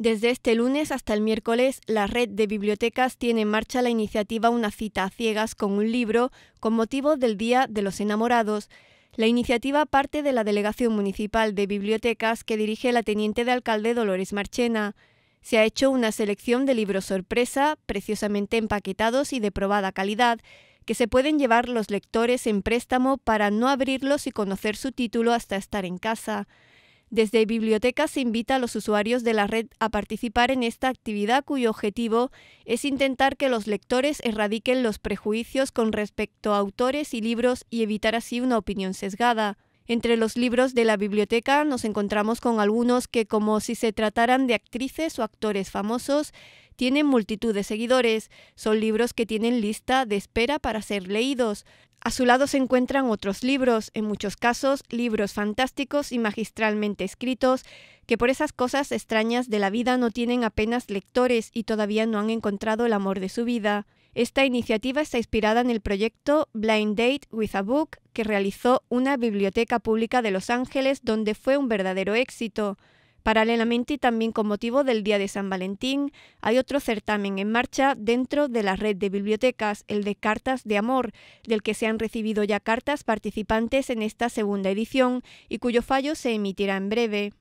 Desde este lunes hasta el miércoles, la red de bibliotecas tiene en marcha la iniciativa Una cita a ciegas con un libro con motivo del Día de los Enamorados. La iniciativa parte de la Delegación Municipal de Bibliotecas que dirige la teniente de alcalde Dolores Marchena. Se ha hecho una selección de libros sorpresa, preciosamente empaquetados y de probada calidad, que se pueden llevar los lectores en préstamo para no abrirlos y conocer su título hasta estar en casa. Desde Biblioteca se invita a los usuarios de la red a participar en esta actividad cuyo objetivo es intentar que los lectores erradiquen los prejuicios con respecto a autores y libros y evitar así una opinión sesgada. Entre los libros de la biblioteca nos encontramos con algunos que, como si se trataran de actrices o actores famosos, tienen multitud de seguidores, son libros que tienen lista de espera para ser leídos. A su lado se encuentran otros libros, en muchos casos libros fantásticos y magistralmente escritos, que por esas cosas extrañas de la vida no tienen apenas lectores y todavía no han encontrado el amor de su vida. Esta iniciativa está inspirada en el proyecto Blind Date with a Book, que realizó una biblioteca pública de Los Ángeles donde fue un verdadero éxito. Paralelamente, y también con motivo del Día de San Valentín, hay otro certamen en marcha dentro de la red de bibliotecas, el de Cartas de Amor, del que se han recibido ya cartas participantes en esta segunda edición y cuyo fallo se emitirá en breve.